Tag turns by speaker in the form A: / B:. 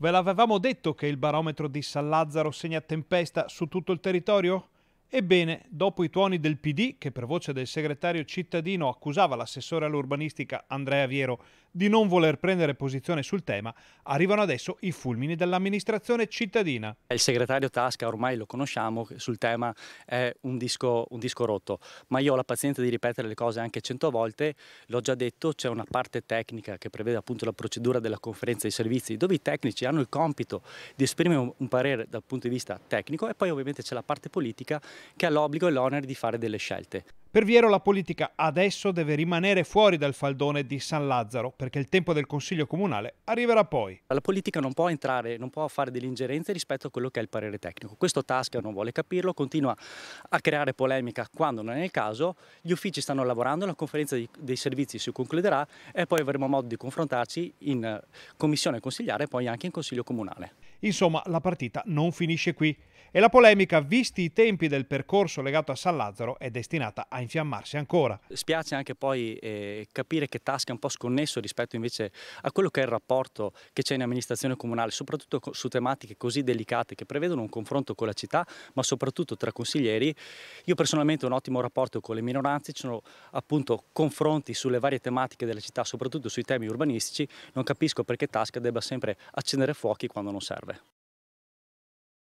A: Ve l'avevamo detto che il barometro di San Lazzaro segna tempesta su tutto il territorio? Ebbene, dopo i tuoni del PD, che per voce del segretario cittadino accusava l'assessore all'urbanistica Andrea Viero di non voler prendere posizione sul tema, arrivano adesso i fulmini dell'amministrazione cittadina. Il segretario Tasca ormai lo conosciamo,
B: sul tema è un disco, un disco rotto, ma io ho la pazienza di ripetere le cose anche cento volte, l'ho già detto, c'è una parte tecnica che prevede appunto la procedura della conferenza dei servizi, dove i tecnici hanno il compito di esprimere un parere dal punto di vista tecnico e poi ovviamente c'è la parte politica che ha l'obbligo e l'onere di fare delle scelte.
A: Per Viero la politica adesso deve rimanere fuori dal faldone di San Lazzaro perché il tempo del Consiglio Comunale arriverà poi. La
B: politica non può entrare, non può fare delle ingerenze rispetto a quello che è il parere tecnico. Questo Tasca non vuole capirlo, continua a creare polemica quando non è il caso. Gli uffici stanno lavorando, la conferenza dei servizi si concluderà e poi avremo modo di confrontarci in eh, commissione consigliare
A: e poi anche in Consiglio Comunale. Insomma, la partita non finisce qui e la polemica, visti i tempi del percorso legato a San Lazzaro, è destinata a infiammarsi ancora. Spiace anche poi
B: eh, capire che Tasca è un po' sconnesso rispetto invece a quello che è il rapporto che c'è in amministrazione comunale, soprattutto su tematiche così delicate che prevedono un confronto con la città, ma soprattutto tra consiglieri. Io personalmente ho un ottimo rapporto con le minoranze, ci sono appunto confronti sulle varie tematiche della città, soprattutto sui temi urbanistici. Non capisco perché Tasca debba sempre accendere fuochi quando non serve.